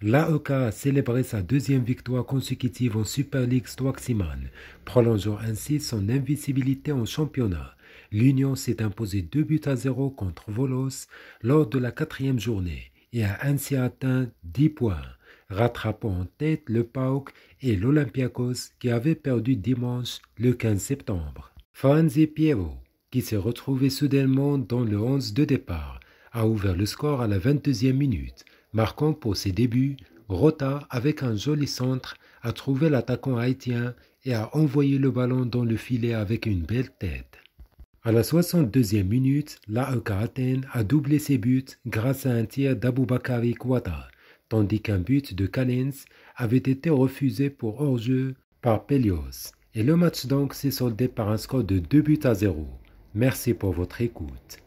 L'AEK a célébré sa deuxième victoire consécutive en Super League Stoaximan, prolongeant ainsi son invisibilité en championnat. L'Union s'est imposée deux buts à zéro contre Volos lors de la quatrième journée et a ainsi atteint dix points, rattrapant en tête le PAOK et l'Olympiakos qui avaient perdu dimanche le 15 septembre. Franzi Piero, qui s'est retrouvé soudainement dans le onze de départ, a ouvert le score à la 22e minute marquant pour ses débuts, Rota, avec un joli centre, a trouvé l'attaquant haïtien et a envoyé le ballon dans le filet avec une belle tête. À la 62e minute, l'AEK Athènes a doublé ses buts grâce à un tir d'Aboubakari Kouata, tandis qu'un but de Kalens avait été refusé pour hors-jeu par Pelios. Et le match donc s'est soldé par un score de 2 buts à 0. Merci pour votre écoute.